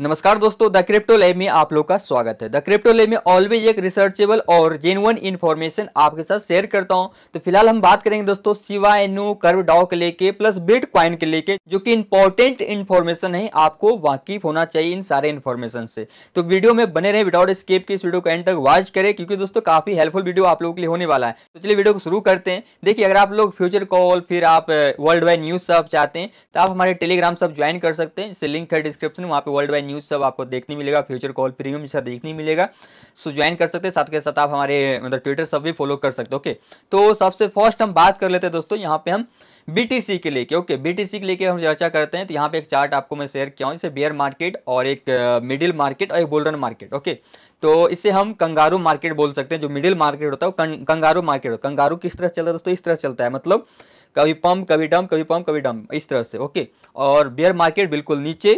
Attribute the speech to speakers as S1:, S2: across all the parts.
S1: नमस्कार दोस्तों the crypto lab में आप लोग का स्वागत है द क्रिप्टो लैब में ऑलवेज एक रिसर्चेबल और जेनुअन इन्फॉर्मेशन आपके साथ शेयर करता हूं तो फिलहाल हम बात करेंगे दोस्तों सिवाय नो कर्व डाउ के लेके प्लस बिट क्वाइन के लेके जो कि इंपॉर्टेंट इन्फॉर्मेशन है आपको वाकिफ होना चाहिए इन सारे इन्फॉर्मेशन से तो वीडियो में बने रहे विदाउट स्केप की इस वीडियो को एंड तक वॉच करें क्योंकि दोस्तों काफी हेल्पफुल वीडियो आप लोगों के लिए होने वाला है तो चलिए वीडियो को शुरू करते हैं देखिए अगर आप लोग फ्यूचर कॉल फिर आप वर्ल्ड वाइड न्यूज सब चाहते हैं तो आप हमारे टेलीग्राम सब ज्वाइन कर सकते हैं इससे लिंक है डिस्क्रिप्शन वहाँ पे वर्ल्ड वाइड न्यूज़ सब आपको देखने मिलेगा फ्यूचर कॉल प्रीमियम जैसा देखने मिलेगा सो ज्वाइन कर सकते हैं साथ के साथ आप हमारे मतलब ट्विटर सब भी फॉलो कर सकते ओके तो सबसे फर्स्ट हम बात कर लेते हैं दोस्तों यहाँ पे हम बीटीसी के लेके ओके बीटीसी के लेके हम चर्चा करते हैं तो यहाँ पे एक चार्ट आपको मैं शेयर किया हूँ जैसे बेयर मार्केट और एक मिडिल मार्केट और एक बोलरन मार्केट ओके तो इसे हम कंगारू मार्केट बोल सकते हैं जो मिडिल मार्केट होता है वो कं, कंगारू मार्केट होता है कंगारू किस तरह चलता है दोस्तों इस तरह चलता है मतलब कभी पम्प कभी डम कभी पम्प कभी डम इस तरह से ओके और बेयर मार्केट बिल्कुल नीचे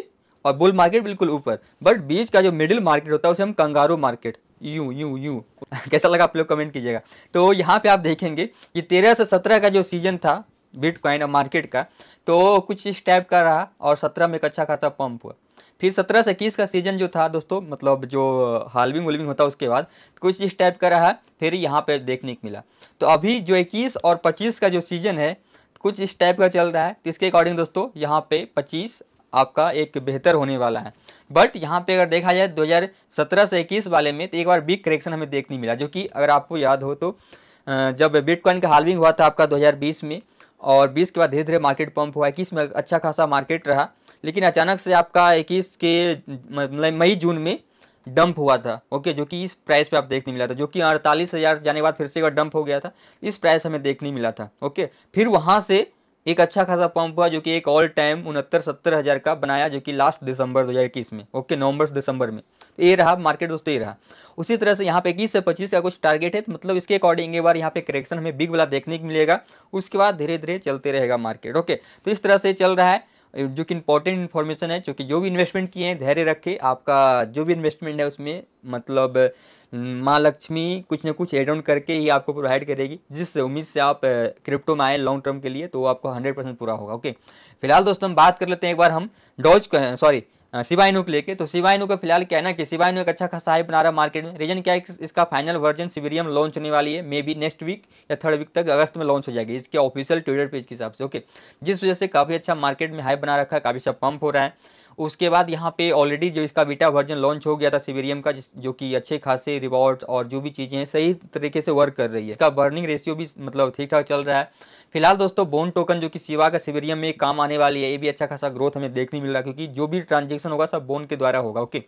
S1: और बुल मार्केट बिल्कुल ऊपर बट बीच का जो मिडिल मार्केट होता है उसे हम kangaroo market you you you कैसा लगा आप लोग कमेंट कीजिएगा तो यहाँ पे आप देखेंगे कि तेरह से सत्रह का जो सीजन था बिटकॉइन और मार्केट का तो कुछ इस टाइप का रहा और सत्रह में एक अच्छा खासा पंप हुआ फिर सत्रह से इक्कीस का सीजन जो था दोस्तों मतलब जो हालविंग वुलविंग होता उसके बाद कुछ इस टाइप का रहा फिर यहाँ पे देखने को मिला तो अभी जो इक्कीस और पच्चीस का जो सीजन है कुछ इस टाइप का चल रहा है तो इसके अकॉर्डिंग दोस्तों यहाँ पे 25 आपका एक बेहतर होने वाला है बट यहाँ पे अगर देखा जाए 2017 से 21 वाले में तो एक बार बिग करेक्शन हमें देखने मिला जो कि अगर आपको याद हो तो जब बिटकॉइन का हालविंग हुआ था आपका 2020 में और 20 के बाद धीरे धीरे मार्केट पंप हुआ इक्कीस में अच्छा खासा मार्केट रहा लेकिन अचानक से आपका इक्कीस के मतलब मई जून में डंप हुआ था ओके जो कि इस प्राइस पे आप देखने मिला था जो कि अड़तालीस हज़ार जाने बाद फिर से एक बार डंप हो गया था इस प्राइस हमें देखने मिला था ओके फिर वहाँ से एक अच्छा खासा पंप हुआ जो कि एक ऑल टाइम उनहत्तर सत्तर हज़ार का बनाया जो कि लास्ट दिसंबर 2021 में ओके नवंबर से दिसंबर में तो ये रहा मार्केट दोस्तों ये रहा उसी तरह से यहाँ पे इक्कीस से पच्चीस का कुछ टारगेट है तो मतलब इसके अकॉर्डिंग एक बार यहाँ पे करेक्शन हमें बिग वाला देखने को मिलेगा उसके बाद धीरे धीरे चलते रहेगा मार्केट ओके तो इस तरह से चल रहा है जो कि इंपॉर्टेंट इन्फॉर्मेशन है क्योंकि जो भी इन्वेस्टमेंट किए हैं धैर्य रखें आपका जो भी इन्वेस्टमेंट है उसमें मतलब माँ लक्ष्मी कुछ ना कुछ एड ऑन करके ही आपको प्रोवाइड करेगी जिस उम्मीद से आप क्रिप्टो में आए लॉन्ग टर्म के लिए तो आपको हंड्रेड परसेंट पूरा होगा ओके फिलहाल दोस्तों हम बात कर लेते हैं एक बार हम डॉज सॉरी सिवाइनो को लेके तो सिवाइनो का फिलहाल क्या है ना कि सिवाय एक अच्छा खासा हाइप बना रहा है मार्केट में रीजन क्या है इसका फाइनल वर्जन सिविरियम लॉन्च होने वाली है मे बी नेक्स्ट वीक या थर्ड वीक तक अगस्त में लॉन्च हो जाएगी इसके ऑफिशियल ट्विटर पेज के हिसाब से ओके जिस वजह से काफ़ी अच्छा मार्केट में हाइप बना रखा है काफ़ी सब पंप हो रहा है उसके बाद यहाँ पे ऑलरेडी जो इसका बीटा वर्जन लॉन्च हो गया था सिवेरियम का जो कि अच्छे खासे रिवॉर्ड और जो भी चीज़ें हैं सही तरीके से वर्क कर रही है इसका बर्निंग रेशियो भी मतलब ठीक ठाक चल रहा है फिलहाल दोस्तों बोन टोकन जो कि सिवा का सिवेरियम में काम आने वाली है ये भी अच्छा खासा ग्रोथ हमें देखने मिल रहा है क्योंकि जो भी ट्रांजेक्शन होगा सब बोन के द्वारा होगा ओके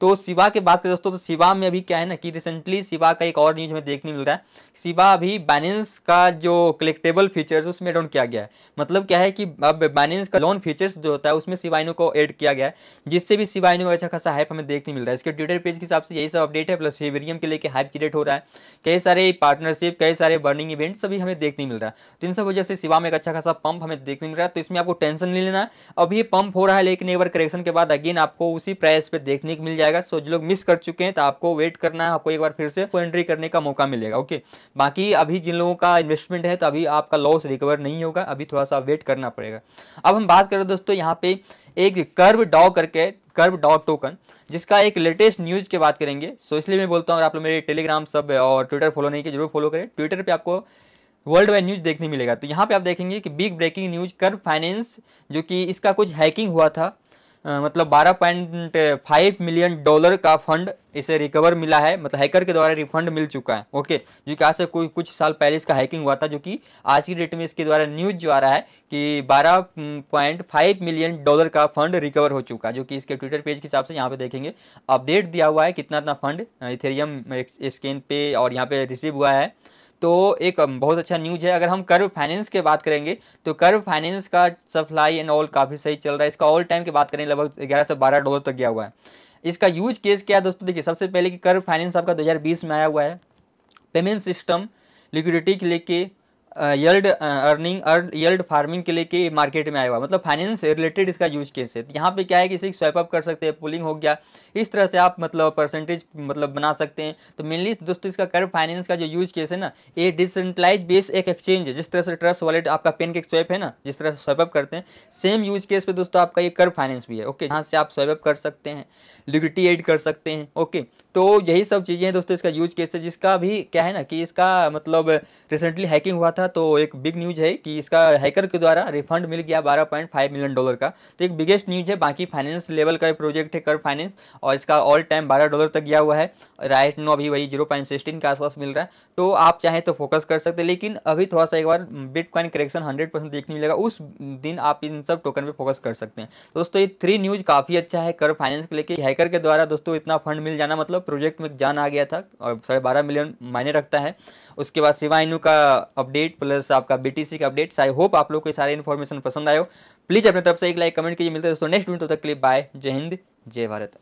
S1: तो सिवा के बात करें दोस्तों तो सिवा में अभी क्या है ना कि रिसेंटली सिवा का एक और न्यूज हमें देखने मिल रहा है सिवा अभी बैलेंस का जो कलेक्टेबल फीचर्स उसमें ऑन किया गया है मतलब क्या है कि अब बैलेंस का लोन फीचर्स जो होता है उसमें सिवाइनों को एड किया किया गया है जिससे भी शिवाय में अच्छा खासा हाइप हमें देखने मिल रहा है इसके ट्विटर पेज के हिसाब से यही सब अपडेट है प्लस फेवरियम के लेके हाइप क्रिएट हो रहा है कई सारे पार्टनरशिप कई सारे बर्निंग इवेंट सभी हमें देखने मिल रहा है तो इन सब वजह से सिवा में एक अच्छा खासा पंप हमें देखने मिल रहा है तो इसमें आपको टेंशन नहीं लेना अभी पंप हो रहा है लेकिन एक बार करेक्शन के बाद अगेन आपको उसी प्राइस पर देखने को मिल जाएगा सो जो लोग मिस कर चुके हैं तो आपको वेट करना है आपको एक बार फिर से एंट्री करने का मौका मिलेगा ओके बाकी अभी जिन लोगों का इन्वेस्टमेंट है तो अभी आपका लॉस रिकवर नहीं होगा अभी थोड़ा सा वेट करना पड़ेगा अब हम बात करें दोस्तों यहाँ पे एक कर्व डॉ करके कर्व डॉ टोकन जिसका एक लेटेस्ट न्यूज़ के बात करेंगे सो इसलिए मैं बोलता हूँ अगर आप लोग मेरे टेलीग्राम सब और ट्विटर फॉलो नहीं किया जरूर फॉलो करें ट्विटर पे आपको वर्ल्ड वाइड न्यूज़ देखने मिलेगा तो यहाँ पे आप देखेंगे कि big breaking news Curve Finance जो कि इसका कुछ हैकिंग हुआ था मतलब 12.5 मिलियन डॉलर का फंड इसे रिकवर मिला है मतलब हैकर के द्वारा रिफंड मिल चुका है ओके जो कि आज से कोई कुछ साल पहले इसका हैकिंग हुआ था जो कि आज की डेट में इसके द्वारा न्यूज जो आ रहा है कि 12.5 मिलियन डॉलर का फंड रिकवर हो चुका है जो कि इसके ट्विटर पेज के हिसाब से यहाँ पे देखेंगे अपडेट दिया हुआ है कितना इतना फंड इथेरियम स्कैन पे और यहाँ पे रिसीव हुआ है तो एक बहुत अच्छा न्यूज है अगर हम कर्व फाइनेंस के बात करेंगे तो कर्व फाइनेंस का सप्लाई एंड ऑल काफ़ी सही चल रहा है इसका ऑल टाइम की बात करें लगभग ग्यारह से बारह डॉलर तक गया हुआ है इसका यूज केस क्या है दोस्तों देखिए सबसे पहले कि कर्व फाइनेंस आपका दो में आया हुआ है पेमेंट सिस्टम लिक्विडिटी के लेके yield earning and yield farming के लिए के मार्केट में आया हुआ मतलब फाइनेंस रिलेटेड इसका यूज केस है यहाँ पे क्या है कि सिर्फ स्वैपअप कर सकते हैं पुलिंग हो गया इस तरह से आप मतलब परसेंटेज मतलब बना सकते हैं तो मेनली दोस्तों इसका कर फाइनेंस का जो यूज केस है ना ये डिसेंट्रलाइज बेस एक एक्सचेंज है जिस तरह से ट्रस्ट वॉलेट आपका पेन के स्वैप है ना जिस तरह से स्वैपअप करते हैं सेम यूज केस पे दोस्तों आपका ये कर फाइनेंस भी है ओके यहाँ से आप स्वैपअप कर सकते हैं लिक्विडिटी एड कर सकते हैं ओके तो यही सब चीज़ें हैं दोस्तों इसका यूज केस है जिसका भी क्या है ना कि इसका मतलब रिसेंटली हैकिंग हुआ था था तो एक बिग न्यूज है कि इसका हैकर के द्वारा रिफंड मिल गया 12.5 मिलियन डॉलर का तो एक बिगेस्ट न्यूज है बाकी फाइनेंस लेवल का प्रोजेक्ट है कर फाइनेंस और इसका ऑल टाइम 12 डॉलर तक गया हुआ है राइट नो अभी वही जीरो पॉइंट के आसपास मिल रहा है तो आप चाहें तो फोकस कर सकते हैं लेकिन अभी थोड़ा सा एक बार बिटकॉइन करेक्शन हंड्रेड परसेंट देखने मिलेगा उस दिन आप इन सब टोकन पर फोकस कर सकते हैं तो दोस्तों ये थ्री न्यूज काफ़ी अच्छा है कर फाइनेंस को लेकर हैकर के द्वारा दोस्तों इतना फंड मिल जाना मतलब प्रोजेक्ट में जान आ गया था और साढ़े बारह मिलियन मायने रखता है उसके बाद सिवा का अपडेट प्लस आपका बीटीसी का अपडेट्स आई होप आप लोग को सारे इन्फॉर्मेशन पसंद आयो प्लीज़ अपने तरफ से एक लाइक कमेंट कीजिए मिलते हैं दोस्तों नेक्स्ट वीडियो तक तो के लिए बाय जय हिंद जय भारत